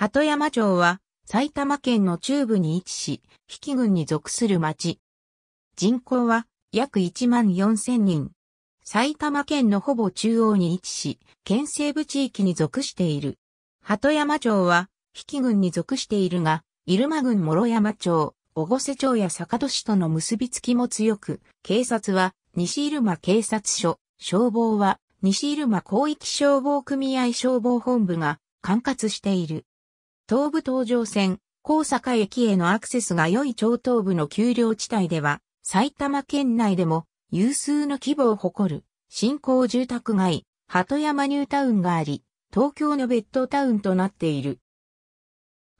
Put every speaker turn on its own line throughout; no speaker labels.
鳩山町は埼玉県の中部に位置し、比企郡に属する町。人口は約1万4000人。埼玉県のほぼ中央に位置し、県西部地域に属している。鳩山町は、比企郡に属しているが、入間郡諸山町、越瀬町や坂戸市との結びつきも強く、警察は西入間警察署、消防は西入間広域消防組合消防本部が管轄している。東武東上線、高坂駅へのアクセスが良い超東部の丘陵地帯では、埼玉県内でも有数の規模を誇る新興住宅街、鳩山ニュータウンがあり、東京のベッドタウンとなっている。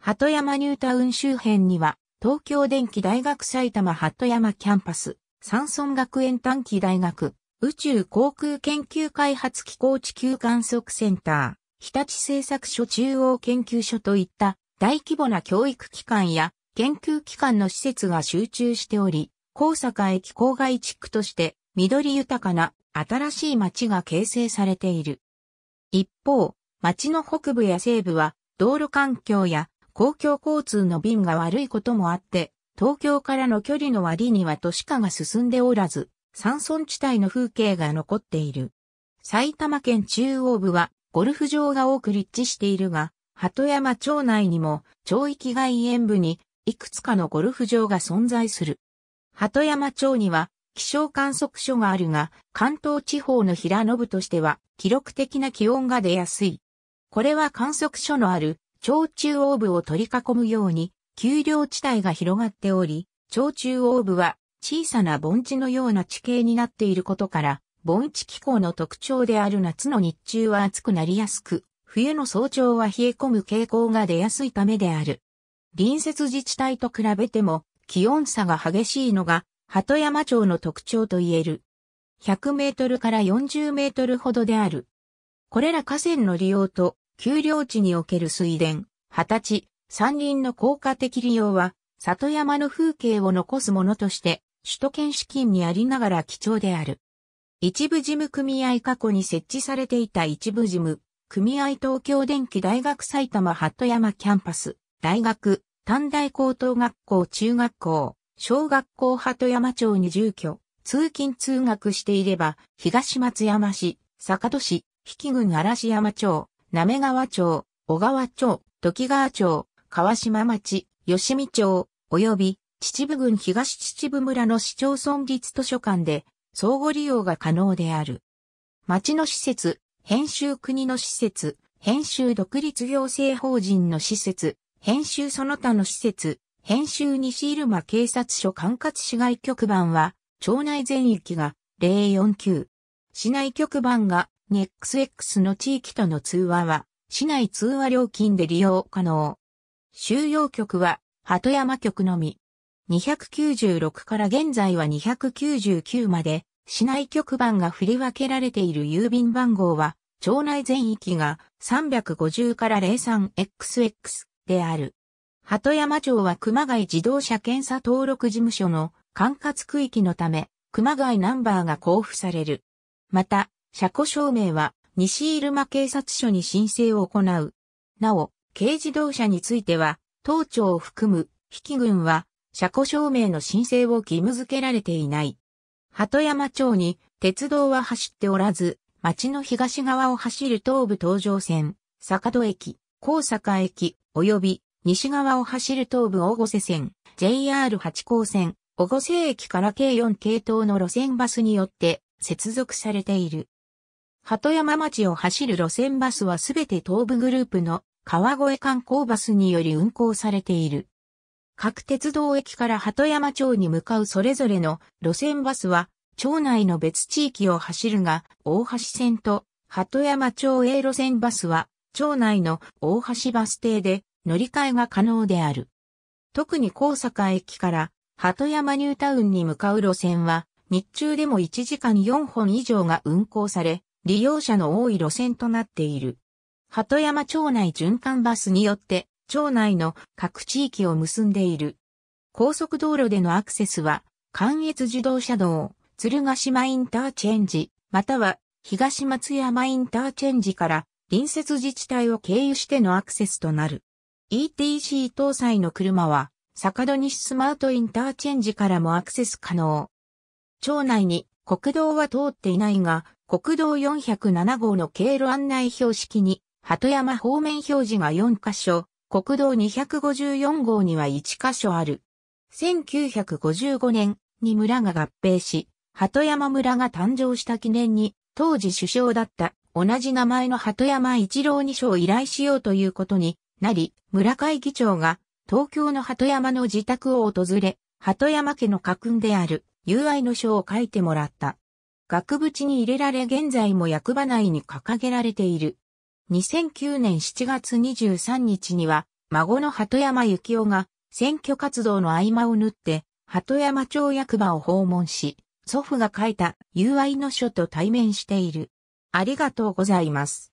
鳩山ニュータウン周辺には、東京電機大学埼玉鳩山キャンパス、山村学園短期大学、宇宙航空研究開発機構地球観測センター、日立製作所中央研究所といった大規模な教育機関や研究機関の施設が集中しており、高坂駅郊外地区として緑豊かな新しい町が形成されている。一方、町の北部や西部は道路環境や公共交通の便が悪いこともあって、東京からの距離の割には都市化が進んでおらず、山村地帯の風景が残っている。埼玉県中央部はゴルフ場が多く立地しているが、鳩山町内にも、町域外縁部に、いくつかのゴルフ場が存在する。鳩山町には、気象観測所があるが、関東地方の平野部としては、記録的な気温が出やすい。これは観測所のある、町中央部を取り囲むように、丘陵地帯が広がっており、町中央部は、小さな盆地のような地形になっていることから、盆地気候の特徴である夏の日中は暑くなりやすく、冬の早朝は冷え込む傾向が出やすいためである。隣接自治体と比べても気温差が激しいのが鳩山町の特徴と言える。100メートルから40メートルほどである。これら河川の利用と丘陵地における水田、畑地、山林の効果的利用は、里山の風景を残すものとして、首都圏資金にありながら貴重である。一部事務組合過去に設置されていた一部事務組合東京電機大学埼玉鳩山キャンパス大学短大高等学校中学校小学校鳩山町に住居通勤通学していれば東松山市坂戸市比企郡嵐山町滑川町小川町時川町川島町吉見町及び秩父郡東秩父村の市町村立図書館で相互利用が可能である。町の施設、編集国の施設、編集独立行政法人の施設、編集その他の施設、編集西入間警察署管轄市外局番は、町内全域が049。市内局番が NEXX の地域との通話は、市内通話料金で利用可能。収容局は、鳩山局のみ。296から現在は299まで、市内局番が振り分けられている郵便番号は、町内全域が350から 03XX である。鳩山町は熊谷自動車検査登録事務所の管轄区域のため、熊谷ナンバーが交付される。また、車庫証明は西入間警察署に申請を行う。なお、軽自動車については、当庁を含む、引き群は、車庫証明の申請を義務付けられていない。鳩山町に鉄道は走っておらず、町の東側を走る東武東上線、坂戸駅、高坂駅、及び西側を走る東武大御瀬線、JR 八高線、小御瀬駅から計4系統の路線バスによって接続されている。鳩山町を走る路線バスはすべて東武グループの川越観光バスにより運行されている。各鉄道駅から鳩山町に向かうそれぞれの路線バスは、町内の別地域を走るが、大橋線と鳩山町 A 路線バスは、町内の大橋バス停で乗り換えが可能である。特に高坂駅から鳩山ニュータウンに向かう路線は、日中でも1時間4本以上が運行され、利用者の多い路線となっている。鳩山町内循環バスによって、町内の各地域を結んでいる。高速道路でのアクセスは、関越自動車道、鶴ヶ島インターチェンジ、または東松山インターチェンジから隣接自治体を経由してのアクセスとなる。ETC 搭載の車は、坂戸西スマートインターチェンジからもアクセス可能。町内に国道は通っていないが、国道407号の経路案内標識に、鳩山方面表示が4カ所、国道254号には1カ所ある。1955年に村が合併し、鳩山村が誕生した記念に、当時首相だった同じ名前の鳩山一郎二章を依頼しようということになり、村会議長が東京の鳩山の自宅を訪れ、鳩山家の家訓である友愛の書を書いてもらった。額縁に入れられ現在も役場内に掲げられている。2009年7月23日には、孫の鳩山幸雄が選挙活動の合間を縫って、鳩山町役場を訪問し、祖父が書いた友愛の書と対面している。ありがとうございます。